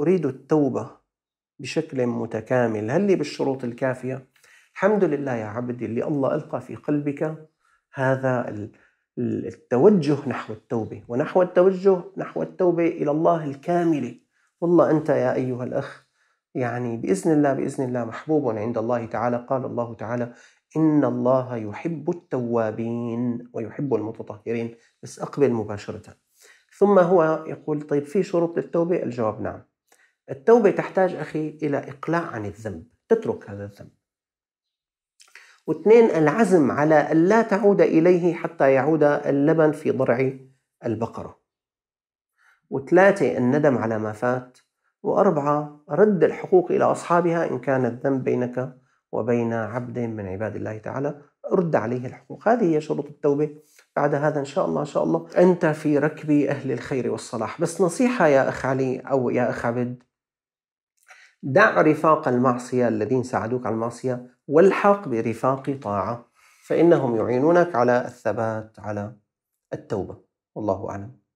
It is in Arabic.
أريد التوبة بشكل متكامل هل لي بالشروط الكافية؟ الحمد لله يا عبدي اللي الله ألقى في قلبك هذا التوجه نحو التوبة ونحو التوجه نحو التوبة إلى الله الكاملة والله أنت يا أيها الأخ يعني بإذن الله بإذن الله محبوب عند الله تعالى قال الله تعالى إن الله يحب التوابين ويحب المتطهرين بس أقبل مباشرة ثم هو يقول طيب في شروط للتوبة الجواب نعم التوبة تحتاج أخي إلى إقلاع عن الذنب تترك هذا الذنب واثنين العزم على ألا تعود إليه حتى يعود اللبن في ضرع البقرة وثلاثة الندم على ما فات وأربعة رد الحقوق إلى أصحابها إن كان الذنب بينك وبين عبد من عباد الله تعالى رد عليه الحقوق هذه هي شروط التوبة بعد هذا إن شاء الله إن شاء الله أنت في ركب أهل الخير والصلاح بس نصيحة يا أخ علي أو يا أخ عبد دع رفاق المعصية الذين ساعدوك على المعصية والحق برفاق طاعة فإنهم يعينونك على الثبات على التوبة والله أعلم